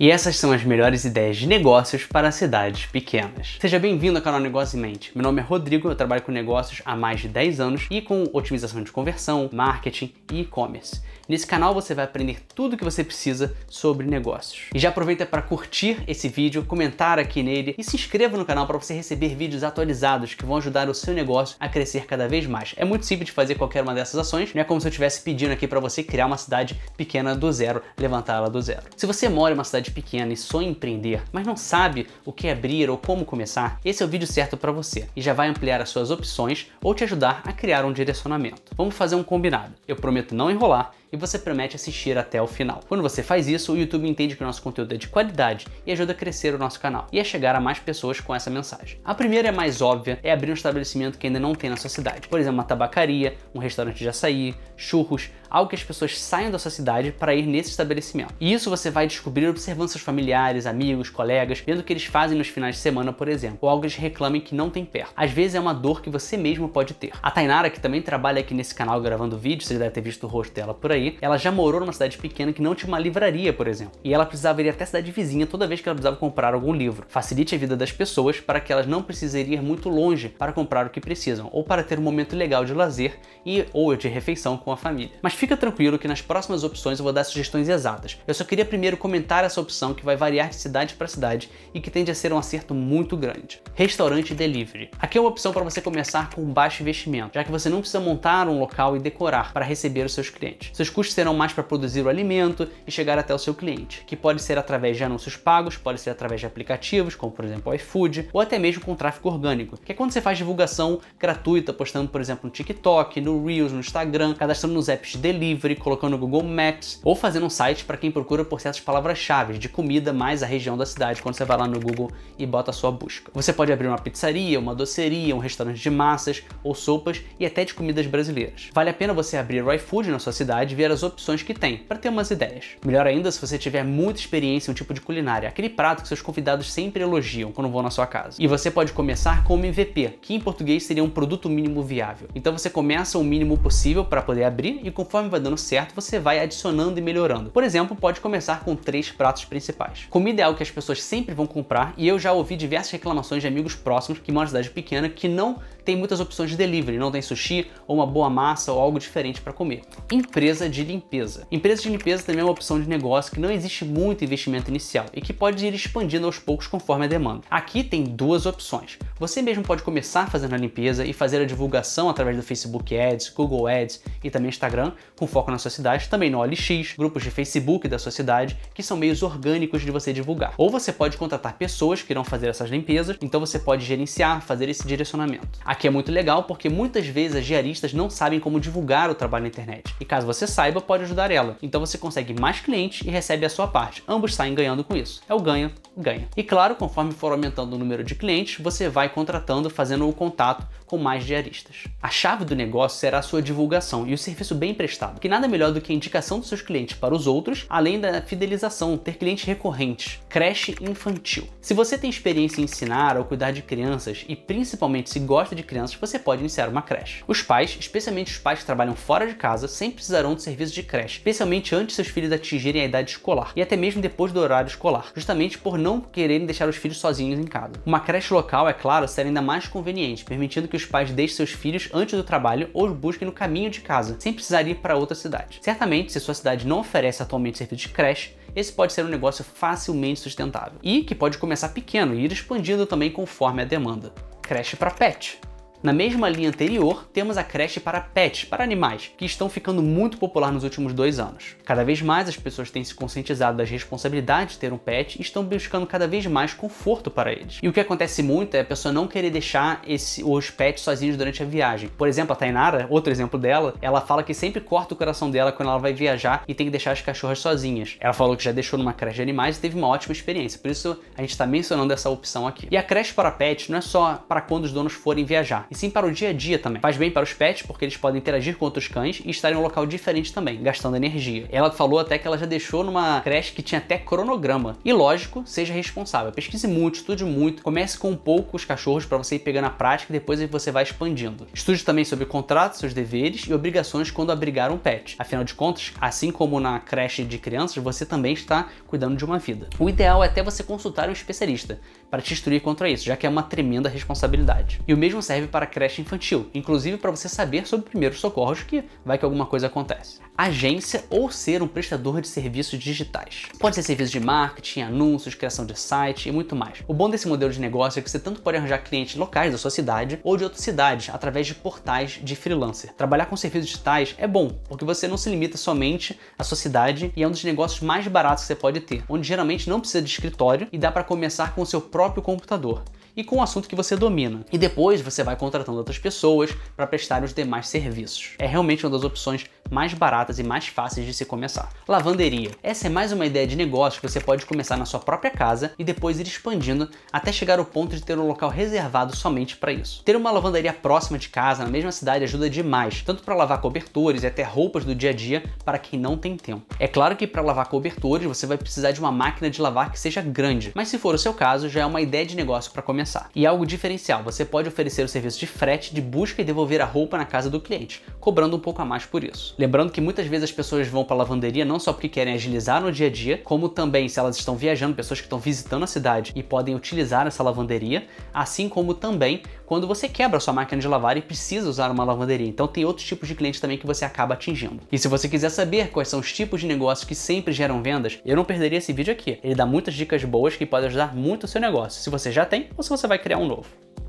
E essas são as melhores ideias de negócios para cidades pequenas. Seja bem-vindo ao canal Negócio em Mente. Meu nome é Rodrigo, eu trabalho com negócios há mais de 10 anos e com otimização de conversão, marketing e e-commerce. Nesse canal você vai aprender tudo o que você precisa sobre negócios. E já aproveita para curtir esse vídeo, comentar aqui nele e se inscreva no canal para você receber vídeos atualizados que vão ajudar o seu negócio a crescer cada vez mais. É muito simples de fazer qualquer uma dessas ações, não é como se eu estivesse pedindo aqui para você criar uma cidade pequena do zero, levantar ela do zero. Se você mora em uma cidade pequena e sonha empreender, mas não sabe o que abrir ou como começar, esse é o vídeo certo para você e já vai ampliar as suas opções ou te ajudar a criar um direcionamento. Vamos fazer um combinado. Eu prometo não enrolar e você promete assistir até o final. Quando você faz isso, o YouTube entende que o nosso conteúdo é de qualidade e ajuda a crescer o nosso canal e a chegar a mais pessoas com essa mensagem. A primeira é mais óbvia, é abrir um estabelecimento que ainda não tem na sua cidade. Por exemplo, uma tabacaria, um restaurante de açaí, churros, algo que as pessoas saiam da sua cidade para ir nesse estabelecimento. E isso você vai descobrir observando seus familiares, amigos, colegas, vendo o que eles fazem nos finais de semana, por exemplo, ou algo que eles reclamem que não tem perto. Às vezes é uma dor que você mesmo pode ter. A Tainara, que também trabalha aqui nesse canal gravando vídeos, você deve ter visto o rosto dela por aí, aí, ela já morou numa cidade pequena que não tinha uma livraria, por exemplo. E ela precisava ir até a cidade vizinha toda vez que ela precisava comprar algum livro. Facilite a vida das pessoas para que elas não precisem ir muito longe para comprar o que precisam, ou para ter um momento legal de lazer e ou de refeição com a família. Mas fica tranquilo que nas próximas opções eu vou dar sugestões exatas. Eu só queria primeiro comentar essa opção que vai variar de cidade para cidade e que tende a ser um acerto muito grande. Restaurante delivery. Aqui é uma opção para você começar com baixo investimento, já que você não precisa montar um local e decorar para receber os seus clientes. Seus seus custos serão mais para produzir o alimento e chegar até o seu cliente, que pode ser através de anúncios pagos, pode ser através de aplicativos, como por exemplo o iFood, ou até mesmo com tráfego orgânico, que é quando você faz divulgação gratuita, postando por exemplo no TikTok, no Reels, no Instagram, cadastrando nos apps de delivery, colocando no Google Maps, ou fazendo um site para quem procura por certas palavras-chave de comida mais a região da cidade, quando você vai lá no Google e bota a sua busca. Você pode abrir uma pizzaria, uma doceria, um restaurante de massas ou sopas e até de comidas brasileiras. Vale a pena você abrir o iFood na sua cidade ver as opções que tem, para ter umas ideias. Melhor ainda se você tiver muita experiência em um tipo de culinária, aquele prato que seus convidados sempre elogiam quando vão na sua casa. E você pode começar com o MVP, que em português seria um produto mínimo viável. Então você começa o mínimo possível para poder abrir e conforme vai dando certo, você vai adicionando e melhorando. Por exemplo, pode começar com três pratos principais. Comida é algo que as pessoas sempre vão comprar e eu já ouvi diversas reclamações de amigos próximos que moram em cidade pequena que não tem muitas opções de delivery, não tem sushi ou uma boa massa ou algo diferente para comer. Empresa de limpeza. Empresa de limpeza também é uma opção de negócio que não existe muito investimento inicial e que pode ir expandindo aos poucos conforme a demanda. Aqui tem duas opções. Você mesmo pode começar fazendo a limpeza e fazer a divulgação através do Facebook Ads, Google Ads e também Instagram, com foco na sua cidade, também no OLX, grupos de Facebook da sua cidade, que são meios orgânicos de você divulgar. Ou você pode contratar pessoas que irão fazer essas limpezas, então você pode gerenciar, fazer esse direcionamento. Aqui Aqui é muito legal porque muitas vezes as diaristas não sabem como divulgar o trabalho na internet. E caso você saiba, pode ajudar ela. Então você consegue mais clientes e recebe a sua parte. Ambos saem ganhando com isso. É o ganha, ganha. E claro, conforme for aumentando o número de clientes, você vai contratando, fazendo o contato com mais diaristas. A chave do negócio será a sua divulgação e o serviço bem prestado, que nada melhor do que a indicação dos seus clientes para os outros, além da fidelização, ter clientes recorrentes, creche infantil. Se você tem experiência em ensinar ou cuidar de crianças e principalmente se gosta de crianças, você pode iniciar uma creche. Os pais, especialmente os pais que trabalham fora de casa, sempre precisarão de serviço de creche, especialmente antes seus filhos atingirem a idade escolar e até mesmo depois do horário escolar, justamente por não quererem deixar os filhos sozinhos em casa. Uma creche local, é claro, será ainda mais conveniente, permitindo que os pais deixem seus filhos antes do trabalho ou os busquem no caminho de casa, sem precisar ir para outra cidade. Certamente, se sua cidade não oferece atualmente serviço de creche, esse pode ser um negócio facilmente sustentável e que pode começar pequeno e ir expandindo também conforme a demanda. Creche para pet. Na mesma linha anterior, temos a creche para pets, para animais, que estão ficando muito popular nos últimos dois anos. Cada vez mais as pessoas têm se conscientizado das responsabilidades de ter um pet e estão buscando cada vez mais conforto para eles. E o que acontece muito é a pessoa não querer deixar esse, os pets sozinhos durante a viagem. Por exemplo, a Tainara, outro exemplo dela, ela fala que sempre corta o coração dela quando ela vai viajar e tem que deixar as cachorras sozinhas. Ela falou que já deixou numa creche de animais e teve uma ótima experiência, por isso a gente está mencionando essa opção aqui. E a creche para pets não é só para quando os donos forem viajar e sim para o dia a dia também. Faz bem para os pets porque eles podem interagir com outros cães e estar em um local diferente também, gastando energia. Ela falou até que ela já deixou numa creche que tinha até cronograma. E lógico, seja responsável. Pesquise muito, estude muito, comece com um pouco os cachorros para você ir pegando a prática e depois você vai expandindo. Estude também sobre contratos, seus deveres e obrigações quando abrigar um pet. Afinal de contas, assim como na creche de crianças, você também está cuidando de uma vida. O ideal é até você consultar um especialista para te instruir contra isso, já que é uma tremenda responsabilidade. E o mesmo serve para para creche infantil, inclusive para você saber sobre primeiros socorros que vai que alguma coisa acontece. Agência ou ser um prestador de serviços digitais. Pode ser serviço de marketing, anúncios, criação de site e muito mais. O bom desse modelo de negócio é que você tanto pode arranjar clientes locais da sua cidade ou de outras cidades através de portais de freelancer. Trabalhar com serviços digitais é bom, porque você não se limita somente à sua cidade e é um dos negócios mais baratos que você pode ter, onde geralmente não precisa de escritório e dá para começar com o seu próprio computador e com o assunto que você domina. E depois você vai contratando outras pessoas para prestar os demais serviços. É realmente uma das opções mais baratas e mais fáceis de se começar. Lavanderia. Essa é mais uma ideia de negócio que você pode começar na sua própria casa e depois ir expandindo até chegar ao ponto de ter um local reservado somente para isso. Ter uma lavanderia próxima de casa, na mesma cidade, ajuda demais, tanto para lavar cobertores e até roupas do dia a dia para quem não tem tempo. É claro que para lavar cobertores você vai precisar de uma máquina de lavar que seja grande, mas se for o seu caso, já é uma ideia de negócio para começar começar. E algo diferencial, você pode oferecer o serviço de frete, de busca e devolver a roupa na casa do cliente, cobrando um pouco a mais por isso. Lembrando que muitas vezes as pessoas vão para a lavanderia não só porque querem agilizar no dia a dia, como também se elas estão viajando, pessoas que estão visitando a cidade e podem utilizar essa lavanderia, assim como também quando você quebra sua máquina de lavar e precisa usar uma lavanderia. Então tem outros tipos de clientes também que você acaba atingindo. E se você quiser saber quais são os tipos de negócios que sempre geram vendas, eu não perderia esse vídeo aqui. Ele dá muitas dicas boas que podem ajudar muito o seu negócio, se você já tem ou se você vai criar um novo.